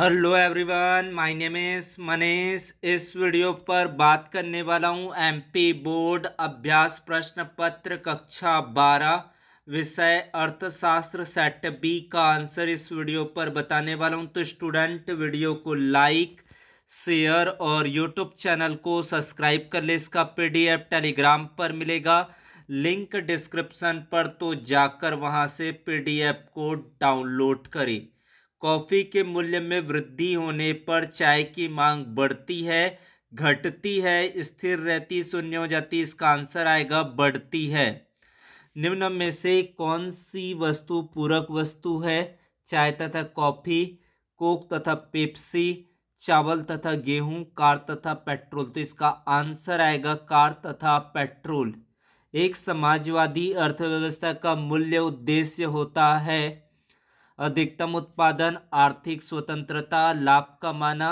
hello everyone my name is Manish इस video पर बात करने वाला हूँ एमपी बोर्ड अभ्यास प्रश्न पत्र कक्षा बारह विषय अर्थशास्त्र सेट बी का आंसर इस वीडियो पर बताने वाला हूँ तो स्टूडेंट वीडियो को लाइक शेयर और यूट्यूब चैनल को सब्सक्राइब कर ले इसका पीडीएफ टेलीग्राम पर मिलेगा लिंक डिस्क्रिप्सन पर तो जाकर वहाँ से पी को डाउनलोड करें कॉफ़ी के मूल्य में वृद्धि होने पर चाय की मांग बढ़ती है घटती है स्थिर रहती शून्य हो जाती इसका आंसर आएगा बढ़ती है निम्न में से कौन सी वस्तु पूरक वस्तु है चाय तथा कॉफ़ी कोक तथा पेप्सी चावल तथा गेहूं कार तथा पेट्रोल तो इसका आंसर आएगा कार तथा पेट्रोल एक समाजवादी अर्थव्यवस्था का मूल्य उद्देश्य होता है अधिकतम उत्पादन आर्थिक स्वतंत्रता लाभ कमाना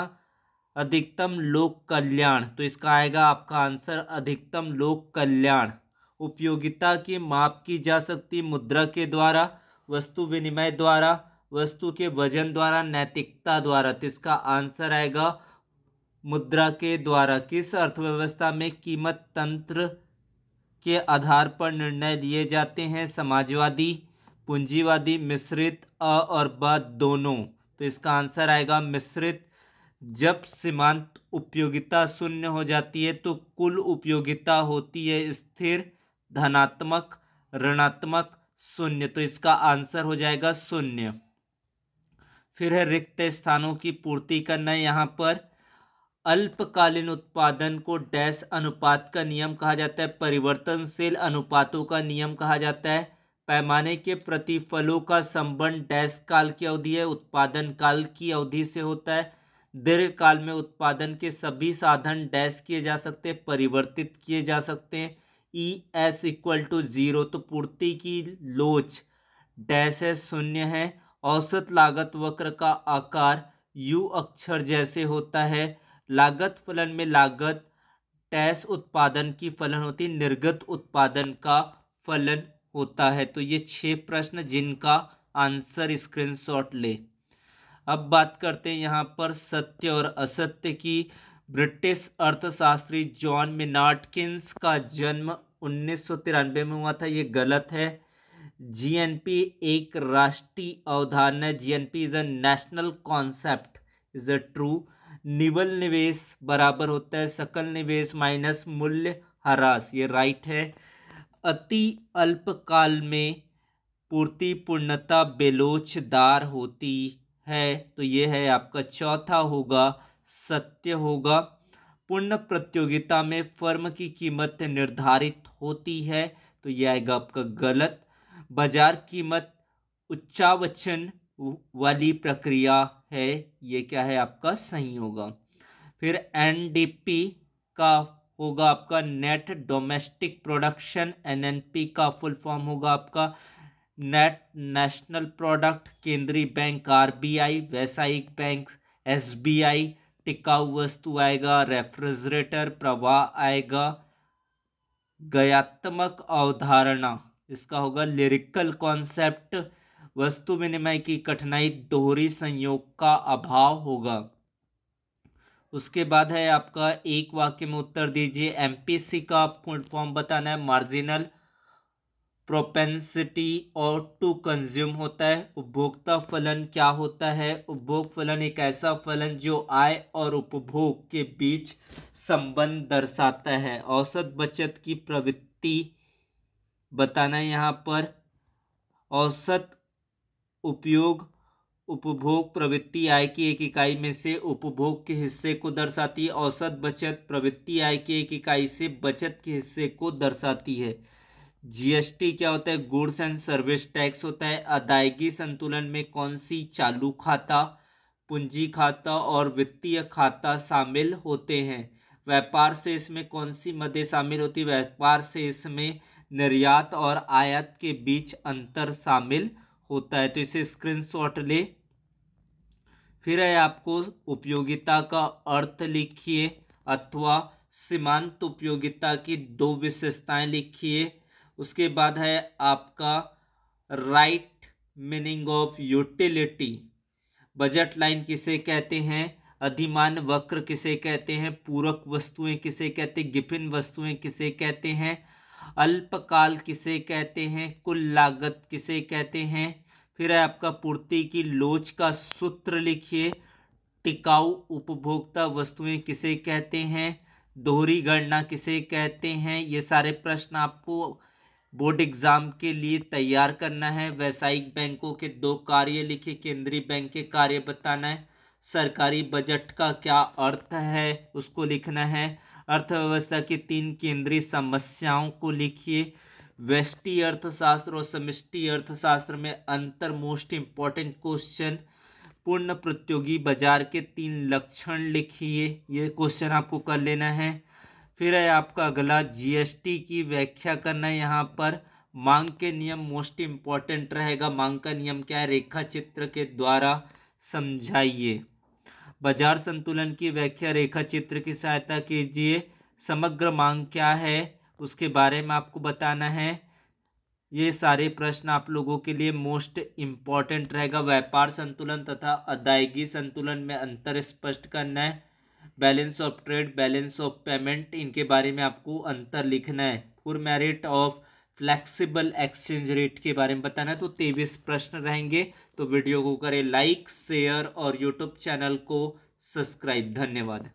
अधिकतम लोक कल्याण तो इसका आएगा आपका आंसर अधिकतम लोक कल्याण उपयोगिता की माप की जा सकती मुद्रा के द्वारा वस्तु विनिमय द्वारा वस्तु के वजन द्वारा नैतिकता द्वारा तो इसका आंसर आएगा मुद्रा के द्वारा किस अर्थव्यवस्था में कीमत तंत्र के आधार पर निर्णय लिए जाते हैं समाजवादी पूंजीवादी मिश्रित अ और ब दोनों तो इसका आंसर आएगा मिश्रित जब सीमांत उपयोगिता शून्य हो जाती है तो कुल उपयोगिता होती है स्थिर धनात्मक ऋणात्मक शून्य तो इसका आंसर हो जाएगा शून्य फिर है रिक्त स्थानों की पूर्ति करना यहाँ पर अल्पकालीन उत्पादन को डैश अनुपात का नियम कहा जाता है परिवर्तनशील अनुपातों का नियम कहा जाता है पैमाने के प्रतिफलों का संबंध डैश काल की अवधि है उत्पादन काल की अवधि से होता है दीर्घ काल में उत्पादन के सभी साधन डैश किए जा सकते हैं परिवर्तित किए जा सकते हैं E S equal to zero तो पूर्ति की लोच डैश है शून्य है औसत लागत वक्र का आकार यू अक्षर जैसे होता है लागत फलन में लागत डैश उत्पादन की फलन होती निर्गत उत्पादन का फलन होता है तो ये छः प्रश्न जिनका आंसर स्क्रीनशॉट ले अब बात करते हैं यहाँ पर सत्य और असत्य की ब्रिटिश अर्थशास्त्री जॉन मिनाटकिंस का जन्म उन्नीस में हुआ था ये गलत है जीएनपी एक राष्ट्रीय अवधारणा GNP is a national concept is a true निवल निवेश बराबर होता है सकल निवेश माइनस मूल्य हरास ये राइट है अति अल्प काल में पूर्ति पूर्णता बेलोचदार होती है तो ये है आपका चौथा होगा सत्य होगा पूर्ण प्रतियोगिता में फर्म की कीमत निर्धारित होती है तो यह आएगा आपका गलत बाजार कीमत उच्चावचन वाली प्रक्रिया है ये क्या है आपका सही होगा फिर एनडीपी का होगा आपका नेट डोमेस्टिक प्रोडक्शन एनएनपी का फुल फॉर्म होगा आपका नेट नेशनल प्रोडक्ट केंद्रीय बैंक आरबीआई व्यावसायिक बैंक एसबीआई टिकाऊ वस्तु आएगा रेफ्रिजरेटर प्रवाह आएगा गयात्मक अवधारणा इसका होगा लिरिकल कॉन्सेप्ट वस्तु विनिमय की कठिनाई दोहरी संयोग का अभाव होगा उसके बाद है आपका एक वाक्य में उत्तर दीजिए एमपीसी का आपको फॉर्म बताना है मार्जिनल प्रोपेंसिटी और टू कंज्यूम होता है उपभोक्ता फलन क्या होता है उपभोग फलन एक ऐसा फलन जो आय और उपभोग के बीच संबंध दर्शाता है औसत बचत की प्रवृत्ति बताना है यहाँ पर औसत उपयोग उपभोग प्रवृत्ति आय की एक इकाई में से उपभोग के हिस्से को दर्शाती है औसत बचत प्रवृत्ति आय की एक इकाई से बचत के हिस्से को दर्शाती है जीएसटी क्या होता है गुड्स एंड सर्विस टैक्स होता है अदायगी संतुलन में कौन सी चालू खाता पूंजी खाता और वित्तीय खाता शामिल होते हैं व्यापार से इसमें कौन सी मदें शामिल होती है व्यापार से इसमें निर्यात और आयात के बीच अंतर शामिल होता है तो इसे स्क्रीनशॉट ले फिर है आपको उपयोगिता का अर्थ लिखिए अथवा सीमांत उपयोगिता की दो विशेषताएं लिखिए उसके बाद है आपका right meaning of utility budget line किसे कहते हैं अधिमान वक्र किसे कहते हैं पूरक वस्तुएं किसे कहते हैं गिफिन वस्तुएं किसे कहते हैं अल्पकाल किसे कहते हैं कुल लागत किसे कहते हैं फिर है आपका पूर्ति की लोच का सूत्र लिखिए टिकाऊ उपभोक्ता वस्तुएं किसे कहते हैं दोहरी गणना किसे कहते हैं ये सारे प्रश्न आपको बोर्ड एग्ज़ाम के लिए तैयार करना है व्यावसायिक बैंकों के दो कार्य लिखे केंद्रीय बैंक के कार्य बताना है सरकारी बजट का क्या अर्थ है उसको लिखना है अर्थव्यवस्था की तीन केंद्रीय समस्याओं को लिखिए वेस्टी अर्थशास्त्र और समष्टि अर्थशास्त्र में अंतर मोस्ट इम्पॉर्टेंट क्वेश्चन पूर्ण प्रतियोगी बाजार के तीन लक्षण लिखिए ये क्वेश्चन आपको कर लेना है फिर है आपका अगला जीएसटी की व्याख्या करना है यहाँ पर मांग के नियम मोस्ट इम्पॉर्टेंट रहेगा मांग का नियम क्या है रेखा चित्र के द्वारा समझाइए बाजार संतुलन की व्याख्या रेखा चित्र की सहायता कीजिए समग्र मांग क्या है उसके बारे में आपको बताना है ये सारे प्रश्न आप लोगों के लिए मोस्ट इम्पॉर्टेंट रहेगा व्यापार संतुलन तथा अदायगी संतुलन में अंतर स्पष्ट करना है balance of trade balance of payment इनके बारे में आपको अंतर लिखना है फुर merit of flexible exchange rate के बारे में बताना है तो तेईस प्रश्न रहेंगे तो वीडियो को करें लाइक शेयर और यूट्यूब चैनल को सब्सक्राइब धन्यवाद